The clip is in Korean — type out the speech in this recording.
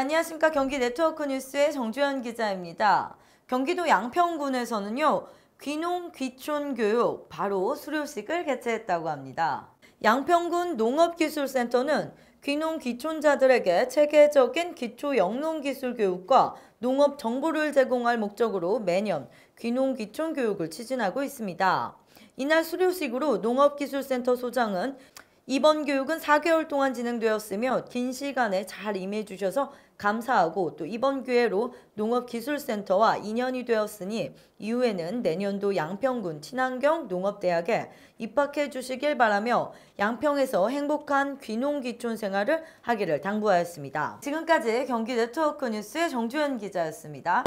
안녕하십니까 경기 네트워크 뉴스의 정주현 기자입니다. 경기도 양평군에서는요. 귀농 귀촌 교육 바로 수료식을 개최했다고 합니다. 양평군 농업기술센터는 귀농 귀촌자들에게 체계적인 기초 영농기술 교육과 농업 정보를 제공할 목적으로 매년 귀농 귀촌 교육을 추진하고 있습니다. 이날 수료식으로 농업기술센터 소장은 이번 교육은 4개월 동안 진행되었으며 긴 시간에 잘 임해 주셔서 감사하고 또 이번 기회로 농업기술센터와 인연이 되었으니 이후에는 내년도 양평군 친환경 농업대학에 입학해 주시길 바라며 양평에서 행복한 귀농귀촌 생활을 하기를 당부하였습니다. 지금까지 경기 네트워크 뉴스의 정주현 기자였습니다.